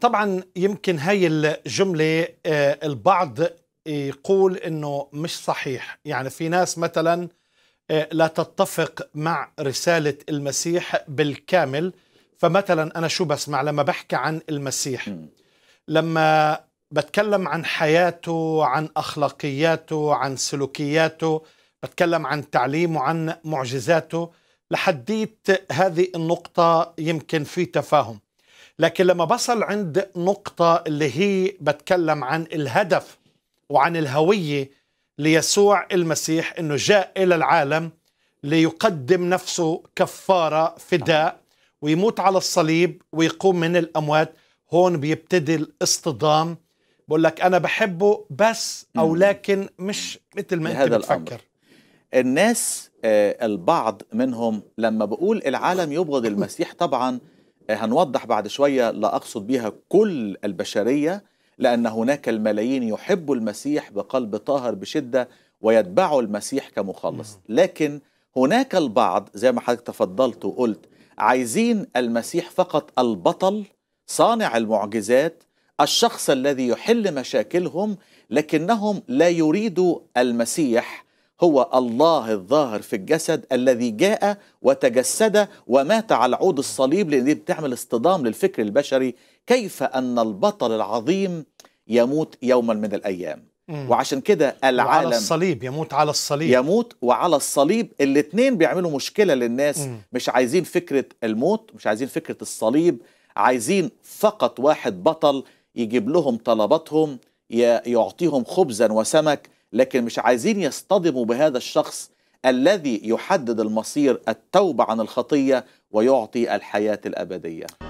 طبعا يمكن هاي الجملة آه، البعض يقول انه مش صحيح يعني في ناس مثلا آه، لا تتفق مع رسالة المسيح بالكامل فمثلا أنا شو بسمع لما بحكي عن المسيح لما بتكلم عن حياته عن أخلاقياته عن سلوكياته بتكلم عن تعليمه عن معجزاته لحديت هذه النقطة يمكن في تفاهم لكن لما بصل عند نقطة اللي هي بتكلم عن الهدف وعن الهوية ليسوع المسيح أنه جاء إلى العالم ليقدم نفسه كفارة فداء ويموت على الصليب ويقوم من الأموات هون بيبتدي الاصطدام بقول لك أنا بحبه بس أو لكن مش مثل ما أنت بتفكر الأمر. الناس آه، البعض منهم لما بقول العالم يبغض المسيح طبعاً هنوضح بعد شوية لا أقصد بها كل البشرية لأن هناك الملايين يحب المسيح بقلب طاهر بشدة ويتبع المسيح كمخلص لكن هناك البعض زي ما حضرتك تفضلت وقلت عايزين المسيح فقط البطل صانع المعجزات الشخص الذي يحل مشاكلهم لكنهم لا يريدوا المسيح هو الله الظاهر في الجسد الذي جاء وتجسد ومات على عود الصليب لان دي بتعمل اصطدام للفكر البشري كيف ان البطل العظيم يموت يوما من الايام وعشان كده العالم وعلى الصليب يموت على الصليب يموت وعلى الصليب الاثنين بيعملوا مشكله للناس مم. مش عايزين فكره الموت مش عايزين فكره الصليب عايزين فقط واحد بطل يجيب لهم طلباتهم يعطيهم خبزا وسمك لكن مش عايزين يصطدموا بهذا الشخص الذي يحدد المصير التوبه عن الخطيه ويعطي الحياه الابديه